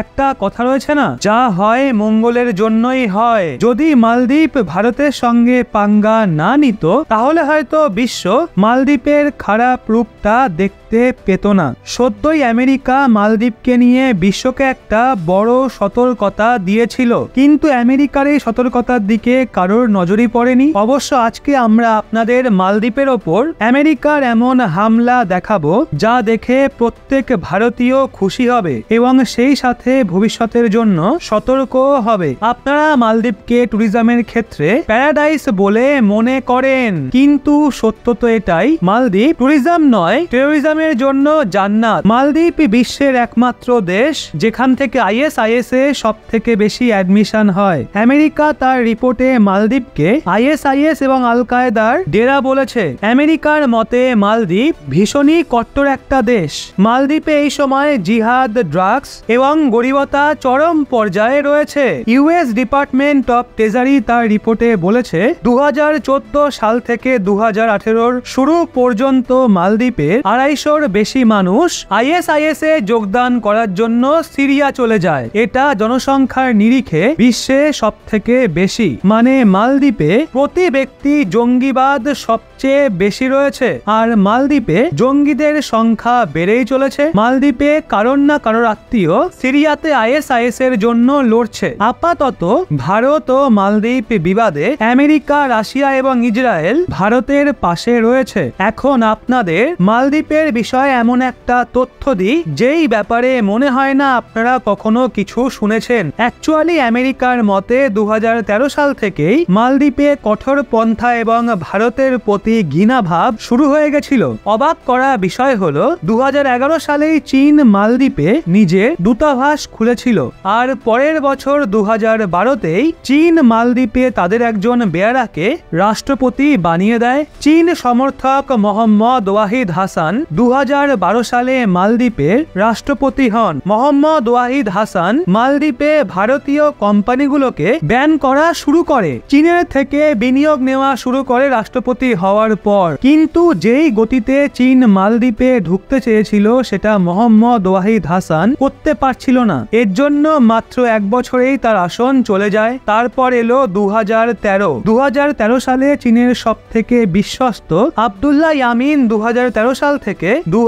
একটা কথা রয়েছে না যা হয় মঙ্গলের জন্যই হয় যদি মালদ্বীপ ভারতের সঙ্গে পাঙ্গা না নিত তাহলে হয়তো বিশ্ব মালদ্বীপের খারাপ রূপটা দেখতে পেত না সদ্যই আমেরিকা মালদ্বীপকে নিয়ে বিশ্বকে একটা বড় সতর্কতা দিয়েছিল কিন্তু আমেরিকার এই সতর্কতার দিকে কারোর নজরই পড়েনি অবশ্য আজকে আমরা আপনাদের মালদ্বীপের ওপর আমেরিকার এমন হামলা দেখাবো যা দেখে প্রত্যেক ভারতীয় খুশি হবে এবং সেই সাথে সাথে ভবিষ্যতের জন্য সতর্ক হবে আপনারা মালদ্বীপকে ট্যুরিজমের ক্ষেত্রে প্যারাডাইস বলে মনে করেন কিন্তু সত্য তো এটাই মালদ্বীপ ট্যুরিজম নয় টেরোরিজমের জন্য জান্নাত মালদ্বীপ বিশ্বের একমাত্র দেশ যেখান থেকে আইএসআইএস এ সব থেকে বেশি অ্যাডমিশন হয় আমেরিকা তার রিপোর্টে মালদ্বীপকে আইএসআইএস এবং আল কায়দার ডেরা বলেছে আমেরিকার মতে মালদ্বীপ ভীষণই কট্টর একটা দেশ মালদ্বীপে এই সময় জিহাদ ড্রাগস এবং গরিবতা চরম পর্যায়ে রয়েছে ইউএস ডিপার্টমেন্ট অফ ট্রেজারি তার রিপোর্টে বলেছে দু সাল থেকে দু হাজার শুরু পর্যন্ত মালদ্বীপের আড়াইশোর বেশি মানুষ আইএসআইএস এ যোগদান করার জন্য সিরিয়া চলে যায় এটা জনসংখ্যার নিরিখে বিশ্বে সব থেকে বেশি মানে মালদ্বীপে প্রতি ব্যক্তি জঙ্গিবাদ সবচেয়ে বেশি রয়েছে আর মালদ্বীপে জঙ্গিদের সংখ্যা বেড়েই চলেছে মালদ্বীপে কারণ না কারোর আত্মীয় সিরিয়াতে আইএসআইএস এর জন্য লড়ছে আপাতত ভারত ও মালদ্বীপ বিবাদে আমেরিকা রাশিয়া এবং ইসরায়েল ভারতের পাশে রয়েছে এখন আপনাদের মালদ্বীপের বিষয়ে এমন একটা তথ্য দিই যেই ব্যাপারে মনে হয় না আপনারা কখনো কিছু শুনেছেন অ্যাকচুয়ালি আমেরিকার মতে দু সাল থেকেই মালদ্বীপে কঠোর পন্থা এবং ভারতের প্রতি ঘৃণাভাব শুরু হয়ে গেছিল অবাক করা বিষয় হল দু সালেই চীন মালদ্বীপে নিজের দূতাবাস দূতাবাস খুলেছিল আর পরের বছর দু হাজার বারোতেই চীন মালদ্বীপে তাদের একজন বেয়ারাকে রাষ্ট্রপতি বানিয়ে দেয় চীন সমর্থক মোহাম্মদ ওয়াহিদ হাসান দু সালে মালদ্বীপের রাষ্ট্রপতি হন মোহাম্মদ ওয়াহিদ হাসান মালদ্বীপে ভারতীয় কোম্পানিগুলোকে ব্যান করা শুরু করে চীনের থেকে বিনিয়োগ নেওয়া শুরু করে রাষ্ট্রপতি হওয়ার পর কিন্তু যেই গতিতে চীন মালদ্বীপে ঢুকতে চেয়েছিল সেটা মোহাম্মদ ওয়াহিদ হাসান করতে পারছিল ছিল না এর জন্য মাত্র এক বছরেই তার আসন চলে যায় তারপর এলো দু হাজার তেরো দু সালে চীনের সব থেকে বিশ্বস্ত আবদুল্লাহ ইয়ামিন দু সাল থেকে দু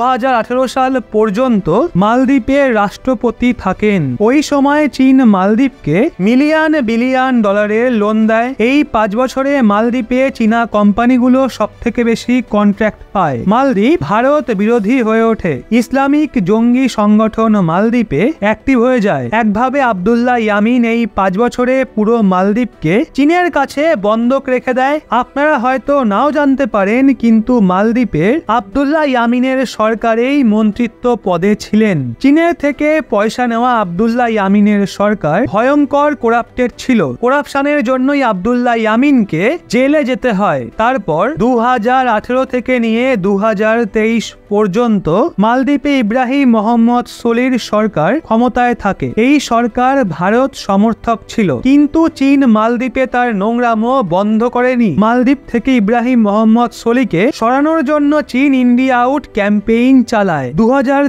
সাল পর্যন্ত মালদ্বীপের রাষ্ট্রপতি থাকেন ওই সময় চীন মালদ্বীপকে মিলিয়ন বিলিয়ন ডলারের লোন দেয় এই পাঁচ বছরে মালদ্বীপে চীনা কোম্পানিগুলো সব থেকে বেশি কন্ট্রাক্ট পায় মালদ্বীপ ভারত বিরোধী হয়ে ওঠে ইসলামিক জঙ্গি সংগঠন মালদ্বীপে অ্যাক্টিভ হয়ে যায় একভাবে আবদুল্লাহ ইয়ামিন এই পাঁচ বছরে পুরো মালদ্বীপকে চীনের কাছে বন্ধক রেখে দেয় আপনারা হয়তো নাও জানতে পারেন কিন্তু মালদ্বীপের আবদুল্লাহ ইয়ামিনের সরকারেই মন্ত্রিত্ব পদে ছিলেন চীনের থেকে পয়সা নেওয়া আবদুল্লাহ ইয়ামিনের সরকার ভয়ঙ্কর কোরাপ্টেড ছিল কোরাপশনের জন্যই আবদুল্লাহ ইয়ামিনকে জেলে যেতে হয় তারপর দু থেকে নিয়ে দু পর্যন্ত মালদ্বীপে ইব্রাহিম মোহাম্মদ সলির সরকার ক্ষমতা ক্ষমতায় থাকে এই সরকার ভারত সমর্থক ছিল কিন্তু চীন মালদ্বীপে তার নোংরামো বন্ধ করেনি মালদ্বীপ থেকে ইব্রাহিম মোহাম্মদ সলিকে সরানোর জন্য চীন ইন্ডিয়া আউট ক্যাম্পেইন চালায় দু হাজার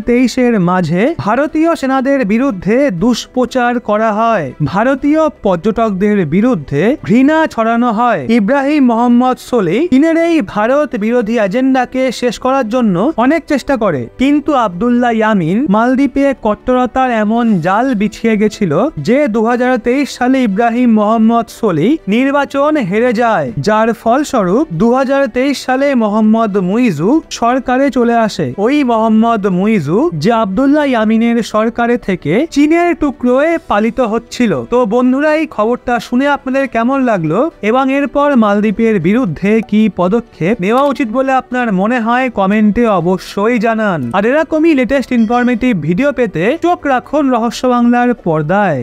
মাঝে ভারতীয় সেনাদের বিরুদ্ধে দুষ্প্রচার করা হয় ভারতীয় পর্যটকদের বিরুদ্ধে ঘৃণা ছড়ানো হয় ইব্রাহিম মোহাম্মদ সলি চীনের এই ভারত বিরোধী এজেন্ডাকে শেষ করার জন্য অনেক চেষ্টা করে কিন্তু আবদুল্লাহ ইয়ামিন মালদ্বীপে কট্টরতার এমন জাল বিছিয়ে গেছিল যে দু সালে ইব্রাহিম মোহাম্মদ সলি নির্বাচন হেরে যায় যার ফলস্বরূপ দু সালে মোহাম্মদ মুইজু সরকারে চলে আসে ওই মোহাম্মদ মুইজু যে আবদুল্লাহ ইয়ামিনের সরকারে থেকে চীনের টুকরোয় পালিত হচ্ছিল তো বন্ধুরা এই খবরটা শুনে আপনাদের কেমন লাগলো এবং এরপর মালদ্বীপের বিরুদ্ধে কি পদক্ষেপ নেওয়া উচিত বলে আপনার মনে হয় কমেন্টে অবশ্যই জানান আর এরকমই লেটেস্ট ইনফরমেটিভ ভিডিও পেতে চোখ রাখুন এখন রহস্য বাংলার পর্দায়